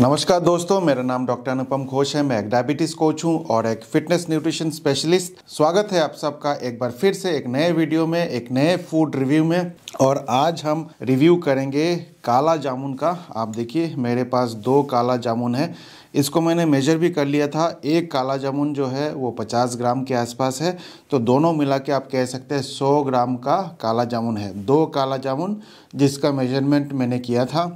नमस्कार दोस्तों मेरा नाम डॉक्टर अनुपम घोष है मैं एक डायबिटीज कोच हूं और एक फिटनेस न्यूट्रिशन स्पेशलिस्ट स्वागत है आप सबका एक बार फिर से एक नए वीडियो में एक नए फूड रिव्यू में और आज हम रिव्यू करेंगे काला जामुन का आप देखिए मेरे पास दो काला जामुन है इसको मैंने मेजर भी कर लिया था एक काला जामुन जो है वो 50 ग्राम के आसपास है तो दोनों मिला के आप कह सकते हैं 100 ग्राम का काला जामुन है दो काला जामुन जिसका मेजरमेंट मैंने किया था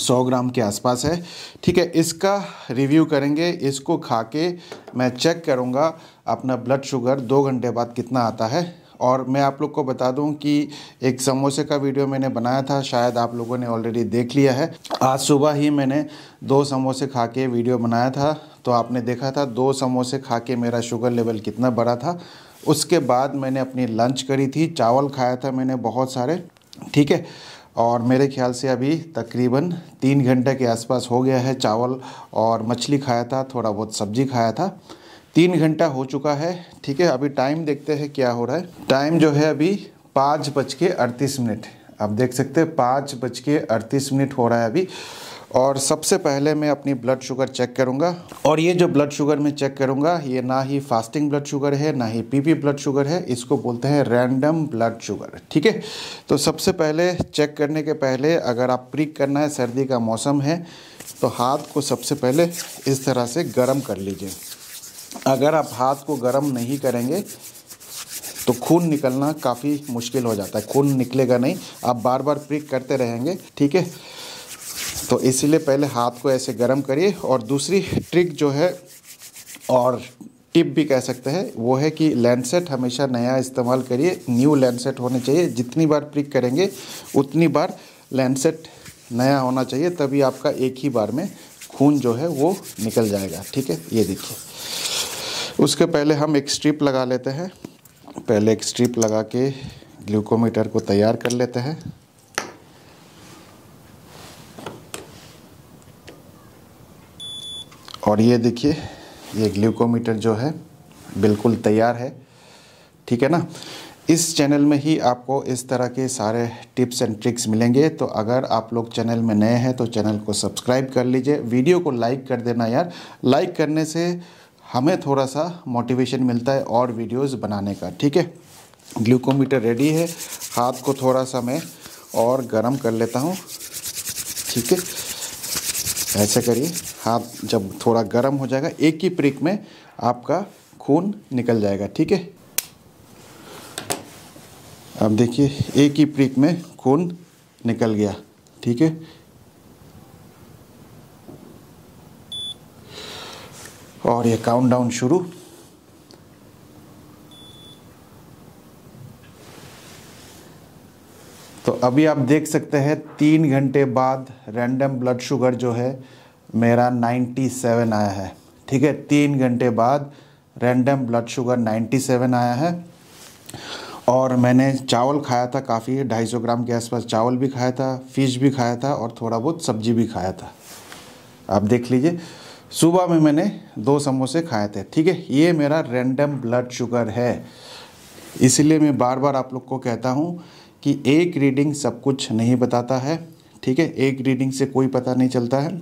सौ ग्राम के आसपास है ठीक है इसका रिव्यू करेंगे इसको खा के मैं चेक करूँगा अपना ब्लड शुगर दो घंटे बाद कितना आता है और मैं आप लोग को बता दूं कि एक समोसे का वीडियो मैंने बनाया था शायद आप लोगों ने ऑलरेडी देख लिया है आज सुबह ही मैंने दो समोसे खा के वीडियो बनाया था तो आपने देखा था दो समोसे खा के मेरा शुगर लेवल कितना बढ़ा था उसके बाद मैंने अपनी लंच करी थी चावल खाया था मैंने बहुत सारे ठीक है और मेरे ख्याल से अभी तकरीबन तीन घंटे के आसपास हो गया है चावल और मछली खाया था थोड़ा बहुत सब्जी खाया था तीन घंटा हो चुका है ठीक है अभी टाइम देखते हैं क्या हो रहा है टाइम जो है अभी पाँच बज के अड़तीस मिनट आप देख सकते हैं पाँच बज के अड़तीस मिनट हो रहा है अभी और सबसे पहले मैं अपनी ब्लड शुगर चेक करूंगा और ये जो ब्लड शुगर मैं चेक करूंगा ये ना ही फास्टिंग ब्लड शुगर है ना ही पीपी ब्लड शुगर है इसको बोलते हैं रैंडम ब्लड शुगर ठीक है तो सबसे पहले चेक करने के पहले अगर आप प्रिक करना है सर्दी का मौसम है तो हाथ को सबसे पहले इस तरह से गर्म कर लीजिए अगर आप हाथ को गर्म नहीं करेंगे तो खून निकलना काफ़ी मुश्किल हो जाता है खून निकलेगा नहीं आप बार बार प्रिक करते रहेंगे ठीक है तो इसीलिए पहले हाथ को ऐसे गर्म करिए और दूसरी ट्रिक जो है और टिप भी कह सकते हैं वो है कि लैंडसेट हमेशा नया इस्तेमाल करिए न्यू लैंडसेट होने चाहिए जितनी बार प्रिक करेंगे उतनी बार लैंडसेट नया होना चाहिए तभी आपका एक ही बार में खून जो है वो निकल जाएगा ठीक है ये देखिए उसके पहले हम एक स्ट्रिप लगा लेते हैं पहले एक स्ट्रिप लगा के ग्लूकोमीटर को तैयार कर लेते हैं और ये देखिए ये ग्लूकोमीटर जो है बिल्कुल तैयार है ठीक है ना इस चैनल में ही आपको इस तरह के सारे टिप्स एंड ट्रिक्स मिलेंगे तो अगर आप लोग चैनल में नए हैं तो चैनल को सब्सक्राइब कर लीजिए वीडियो को लाइक कर देना यार लाइक करने से हमें थोड़ा सा मोटिवेशन मिलता है और वीडियोस बनाने का ठीक है ग्लूकोमीटर रेडी है हाथ को थोड़ा सा मैं और गर्म कर लेता हूँ ठीक है ऐसे करिए हाथ जब थोड़ा गर्म हो जाएगा एक ही प्रिक में आपका खून निकल जाएगा ठीक है अब देखिए एक ही प्रिक में खून निकल गया ठीक है और ये काउंटडाउन शुरू तो अभी आप देख सकते हैं तीन घंटे बाद रैंडम ब्लड शुगर जो है मेरा 97 आया है ठीक है तीन घंटे बाद रैंडम ब्लड शुगर 97 आया है और मैंने चावल खाया था काफ़ी सौ ग्राम के आसपास चावल भी खाया था फिश भी खाया था और थोड़ा बहुत सब्जी भी खाया था आप देख लीजिए सुबह में मैंने दो समोसे खाए थे ठीक है ये मेरा रैंडम ब्लड शुगर है इसलिए मैं बार बार आप लोग को कहता हूँ कि एक रीडिंग सब कुछ नहीं बताता है ठीक है एक रीडिंग से कोई पता नहीं चलता है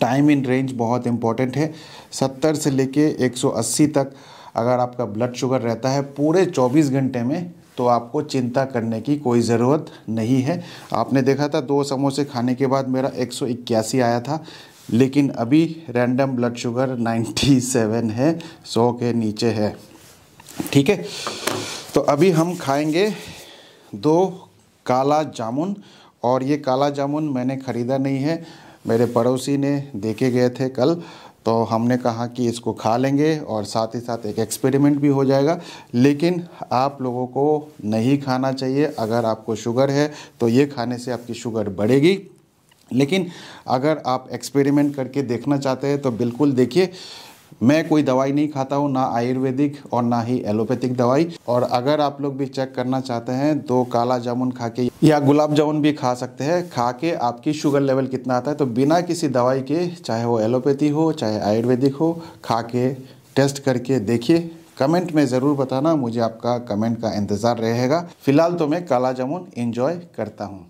टाइम इन रेंज बहुत इंपॉर्टेंट है 70 से लेके 180 तक अगर आपका ब्लड शुगर रहता है पूरे 24 घंटे में तो आपको चिंता करने की कोई ज़रूरत नहीं है आपने देखा था दो समोसे खाने के बाद मेरा इक्यासी आया था लेकिन अभी रैंडम ब्लड शुगर 97 है 100 के नीचे है ठीक है तो अभी हम खाएंगे दो काला जामुन और ये काला जामुन मैंने ख़रीदा नहीं है मेरे पड़ोसी ने देखे गए थे कल तो हमने कहा कि इसको खा लेंगे और साथ ही साथ एक एक्सपेरिमेंट भी हो जाएगा लेकिन आप लोगों को नहीं खाना चाहिए अगर आपको शुगर है तो ये खाने से आपकी शुगर बढ़ेगी लेकिन अगर आप एक्सपेरिमेंट करके देखना चाहते हैं तो बिल्कुल देखिए मैं कोई दवाई नहीं खाता हूँ ना आयुर्वेदिक और ना ही एलोपैथिक दवाई और अगर आप लोग भी चेक करना चाहते हैं तो काला जामुन खा के या गुलाब जामुन भी खा सकते हैं खा के आपकी शुगर लेवल कितना आता है तो बिना किसी दवाई के चाहे वो एलोपैथी हो चाहे आयुर्वेदिक हो खा के टेस्ट करके देखिए कमेंट में ज़रूर बताना मुझे आपका कमेंट का इंतज़ार रहेगा फिलहाल तो मैं काला जामुन इंजॉय करता हूँ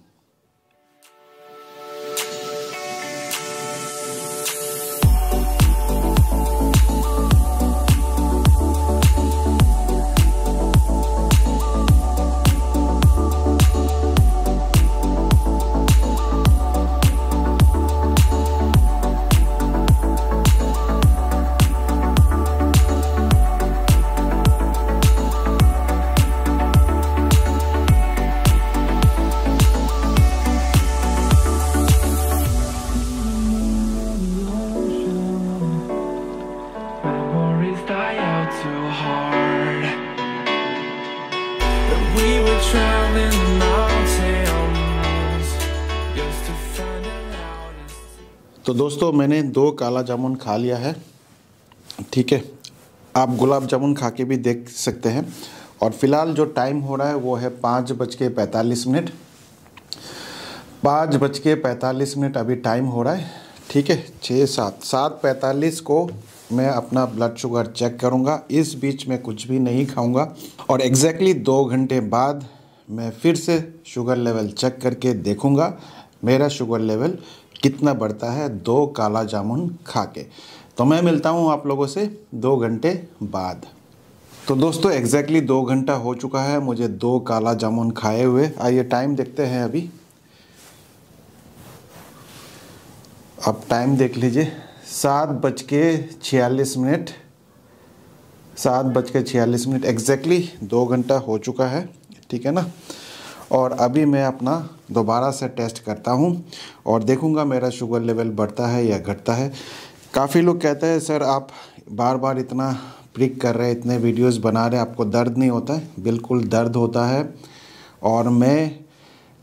तो दोस्तों मैंने दो काला जामुन खा लिया है ठीक है आप गुलाब जामुन खा के भी देख सकते हैं और फिलहाल जो टाइम हो रहा है वो है पाँच बज के पैंतालीस मिनट पाँच बज के पैंतालीस मिनट अभी टाइम हो रहा है ठीक है छः सात सात पैंतालीस को मैं अपना ब्लड शुगर चेक करूँगा इस बीच में कुछ भी नहीं खाऊँगा और एग्जैक्टली दो घंटे बाद मैं फिर से शुगर लेवल चेक करके देखूँगा मेरा शुगर लेवल कितना बढ़ता है दो काला जामुन खा के तो मैं मिलता हूँ आप लोगों से दो घंटे बाद तो दोस्तों एग्जैक्टली दो घंटा हो चुका है मुझे दो काला जामुन खाए हुए आइए टाइम देखते हैं अभी आप टाइम देख लीजिए सात बज के छियालीस मिनट सात बज के छियालीस मिनट एग्जैक्टली दो घंटा हो चुका है ठीक है ना और अभी मैं अपना दोबारा से टेस्ट करता हूँ और देखूँगा मेरा शुगर लेवल बढ़ता है या घटता है काफ़ी लोग कहते हैं सर आप बार बार इतना प्रिक कर रहे हैं इतने वीडियोस बना रहे हैं आपको दर्द नहीं होता है बिल्कुल दर्द होता है और मैं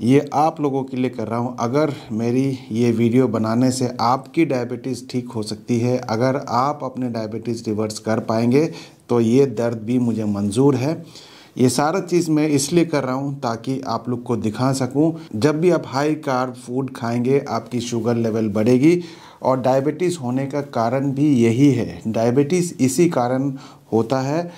ये आप लोगों के लिए कर रहा हूँ अगर मेरी ये वीडियो बनाने से आपकी डायबिटीज़ ठीक हो सकती है अगर आप अपने डायबिटीज़ रिवर्स कर पाएंगे तो ये दर्द भी मुझे मंजूर है ये सारा चीज़ मैं इसलिए कर रहा हूँ ताकि आप लोग को दिखा सकूँ जब भी आप हाई कार्ब फूड खाएंगे आपकी शुगर लेवल बढ़ेगी और डायबिटीज़ होने का कारण भी यही है डायबिटीज़ इसी कारण होता है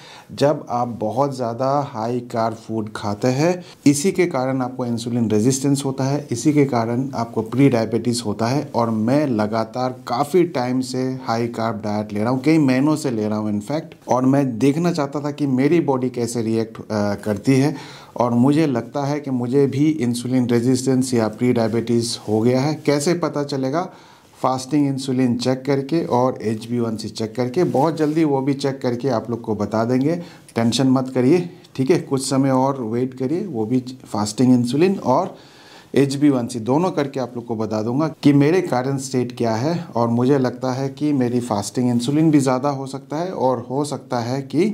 जब आप बहुत ज़्यादा हाई कार्ब फूड खाते हैं इसी के कारण आपको इंसुलिन रेजिस्टेंस होता है इसी के कारण आपको प्री डायबिटीज़ होता है और मैं लगातार काफ़ी टाइम से हाई कार्ब डाइट ले रहा हूँ कई महीनों से ले रहा हूँ इनफैक्ट और मैं देखना चाहता था कि मेरी बॉडी कैसे रिएक्ट करती है और मुझे लगता है कि मुझे भी इंसुलिन रेजिस्टेंस या प्री डायबिटीज़ हो गया है कैसे पता चलेगा फास्टिंग इंसुलिन चेक करके और H B one C check करके बहुत जल्दी वो भी चेक करके आप लोग को बता देंगे टेंशन मत करिए ठीक है कुछ समय और वेट करिए वो भी फास्टिंग इंसुलिन और एच बी वन सी दोनों करके आप लोग को बता दूंगा कि मेरे कारण स्टेट क्या है और मुझे लगता है कि मेरी फास्टिंग इंसुलिन भी ज़्यादा हो सकता है और हो सकता है कि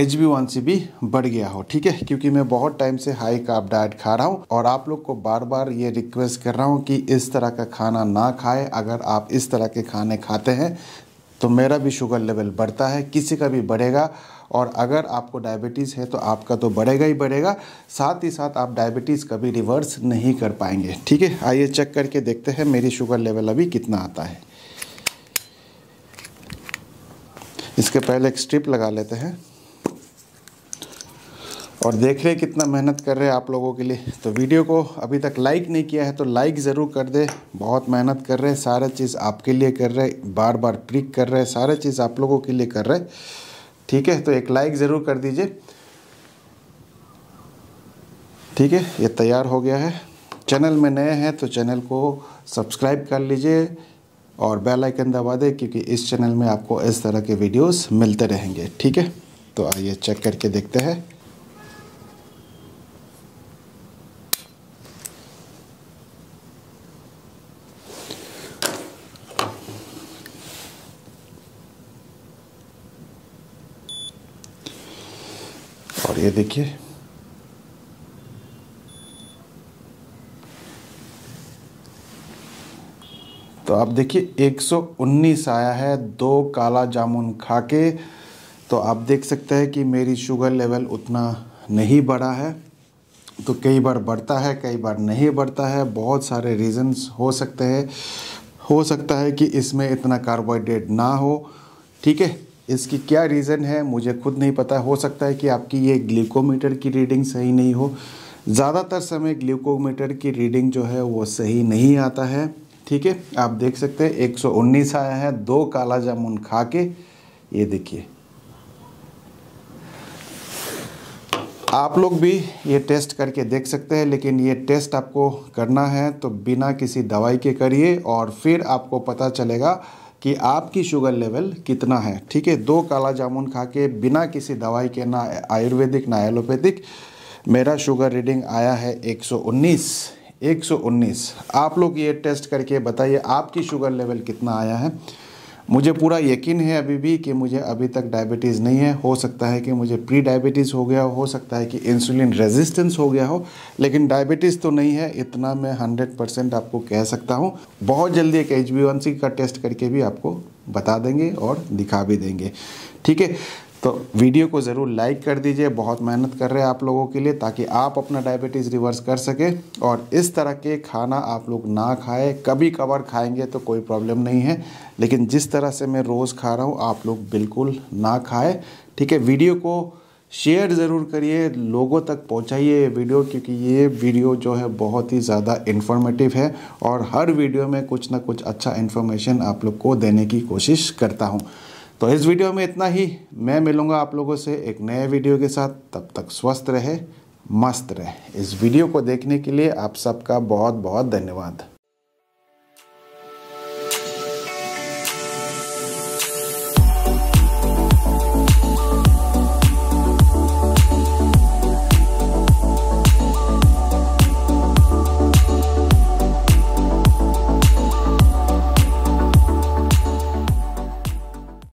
एच बी वन सी भी बढ़ गया हो ठीक है क्योंकि मैं बहुत टाइम से हाई कार्ब डाइट खा रहा हूँ और आप लोग को बार बार ये रिक्वेस्ट कर रहा हूँ कि इस तरह का खाना ना खाएं अगर आप इस तरह के खाने खाते हैं तो मेरा भी शुगर लेवल बढ़ता है किसी का भी बढ़ेगा और अगर आपको डायबिटीज़ है तो आपका तो बढ़ेगा ही बढ़ेगा साथ ही साथ आप डायबिटीज़ कभी रिवर्स नहीं कर पाएंगे ठीक है आइए चेक करके देखते हैं मेरी शुगर लेवल अभी कितना आता है इसके पहले एक स्ट्रिप लगा लेते हैं और देख रहे कितना मेहनत कर रहे हैं आप लोगों के लिए तो वीडियो को अभी तक लाइक नहीं किया है तो लाइक ज़रूर कर दे बहुत मेहनत कर रहे हैं सारा चीज़ आपके लिए कर रहे बार बार प्रिक कर रहे हैं सारे चीज़ आप लोगों के लिए कर रहे ठीक है तो एक लाइक ज़रूर कर दीजिए ठीक है ये तैयार हो गया है चैनल में नए हैं तो चैनल को सब्सक्राइब कर लीजिए और बेल आइकन दबा दें क्योंकि इस चैनल में आपको इस तरह के वीडियोस मिलते रहेंगे ठीक है तो आइए चेक करके देखते हैं ये देखिए तो आप देखिए 119 आया है दो काला जामुन खा के तो आप देख सकते हैं कि मेरी शुगर लेवल उतना नहीं बढ़ा है तो कई बार बढ़ता है कई बार नहीं बढ़ता है बहुत सारे रीज़न्स हो सकते हैं हो सकता है कि इसमें इतना कार्बोहाइड्रेट ना हो ठीक है इसकी क्या रीज़न है मुझे खुद नहीं पता हो सकता है कि आपकी ये ग्लूकोमीटर की रीडिंग सही नहीं हो ज़्यादातर समय ग्लूकोमीटर की रीडिंग जो है वो सही नहीं आता है ठीक है आप देख सकते हैं 119 आया है दो काला जामुन खा के ये देखिए आप लोग भी ये टेस्ट करके देख सकते हैं लेकिन ये टेस्ट आपको करना है तो बिना किसी दवाई के करिए और फिर आपको पता चलेगा कि आपकी शुगर लेवल कितना है ठीक है दो काला जामुन खा के बिना किसी दवाई के ना आयुर्वेदिक ना एलोपैथिक मेरा शुगर रीडिंग आया है 119 119 आप लोग ये टेस्ट करके बताइए आपकी शुगर लेवल कितना आया है मुझे पूरा यकीन है अभी भी कि मुझे अभी तक डायबिटीज़ नहीं है हो सकता है कि मुझे प्री डायबिटीज़ हो गया हो सकता है कि इंसुलिन रेजिस्टेंस हो गया हो लेकिन डायबिटीज़ तो नहीं है इतना मैं हंड्रेड परसेंट आपको कह सकता हूँ बहुत जल्दी एक एच का टेस्ट करके भी आपको बता देंगे और दिखा भी देंगे ठीक है तो वीडियो को ज़रूर लाइक कर दीजिए बहुत मेहनत कर रहे हैं आप लोगों के लिए ताकि आप अपना डायबिटीज़ रिवर्स कर सके और इस तरह के खाना आप लोग ना खाएं कभी कभार खाएंगे तो कोई प्रॉब्लम नहीं है लेकिन जिस तरह से मैं रोज़ खा रहा हूँ आप लोग बिल्कुल ना खाएं ठीक है वीडियो को शेयर ज़रूर करिए लोगों तक पहुंचाइए ये वीडियो क्योंकि ये वीडियो जो है बहुत ही ज़्यादा इन्फॉर्मेटिव है और हर वीडियो में कुछ ना कुछ अच्छा इन्फॉर्मेशन आप लोग को देने की कोशिश करता हूँ तो इस वीडियो में इतना ही मैं मिलूंगा आप लोगों से एक नए वीडियो के साथ तब तक स्वस्थ रहे मस्त रहे इस वीडियो को देखने के लिए आप सबका बहुत बहुत धन्यवाद